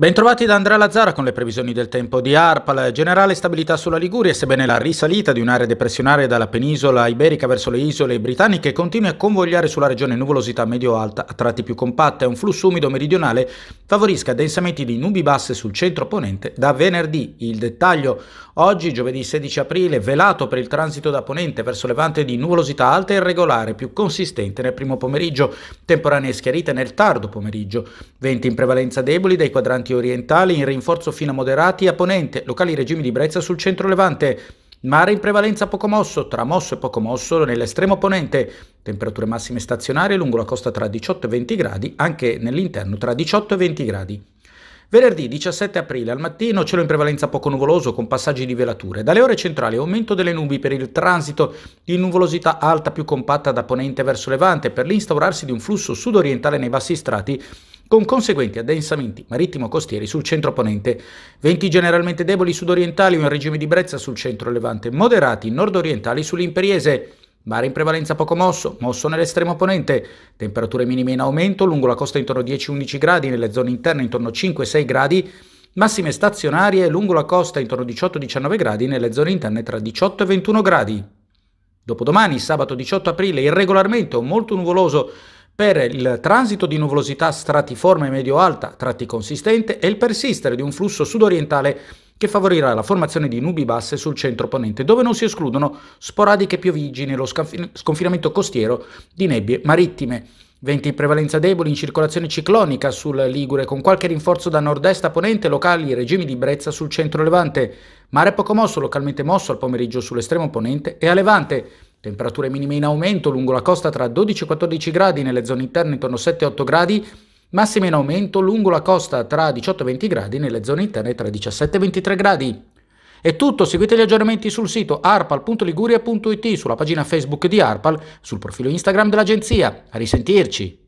Bentrovati da Andrea Lazzara con le previsioni del tempo di ARPAL. Generale stabilità sulla Liguria, sebbene la risalita di un'area depressionaria dalla penisola iberica verso le isole britanniche continui a convogliare sulla regione nuvolosità medio-alta a tratti più compatte, un flusso umido meridionale favorisca densamenti di nubi basse sul centro ponente da venerdì. Il dettaglio oggi, giovedì 16 aprile, velato per il transito da ponente verso levante di nuvolosità alta e irregolare, più consistente nel primo pomeriggio, temporanee schiarite nel tardo pomeriggio, venti in prevalenza deboli dai quadranti orientali orientali in rinforzo fino a moderati a ponente, locali regimi di brezza sul centro-levante. Mare in prevalenza poco mosso, tra mosso e poco mosso nell'estremo ponente. Temperature massime stazionarie lungo la costa tra 18 e 20 gradi, anche nell'interno tra 18 e 20 gradi. Venerdì 17 aprile al mattino cielo in prevalenza poco nuvoloso con passaggi di velature. Dalle ore centrali aumento delle nubi per il transito di nuvolosità alta più compatta da ponente verso levante per l'instaurarsi di un flusso sudorientale nei bassi strati con conseguenti addensamenti marittimo-costieri sul centro ponente, venti generalmente deboli sudorientali o in regime di brezza sul centro levante, moderati nordorientali sull'imperiese, mare in prevalenza poco mosso, mosso nell'estremo ponente, temperature minime in aumento lungo la costa intorno a 10-11 gradi, nelle zone interne intorno a 5-6 gradi, massime stazionarie lungo la costa intorno a 18-19 gradi, nelle zone interne tra 18 e 21 gradi. Dopodomani, sabato 18 aprile, irregolarmente o molto nuvoloso per il transito di nuvolosità stratiforme medio-alta, tratti consistente, e il persistere di un flusso sudorientale che favorirà la formazione di nubi basse sul centro ponente, dove non si escludono sporadiche piovigini e lo sconfinamento costiero di nebbie marittime. Venti in prevalenza deboli in circolazione ciclonica sul Ligure, con qualche rinforzo da nord-est a ponente, locali regimi di brezza sul centro-levante. Mare poco mosso, localmente mosso al pomeriggio sull'estremo ponente e a levante Temperature minime in aumento lungo la costa tra 12 e 14 gradi, nelle zone interne intorno a 7-8 gradi, massime in aumento lungo la costa tra 18 e 20 gradi, nelle zone interne tra 17 e 23 gradi. È tutto, seguite gli aggiornamenti sul sito arpal.liguria.it, sulla pagina Facebook di Arpal, sul profilo Instagram dell'agenzia. A risentirci!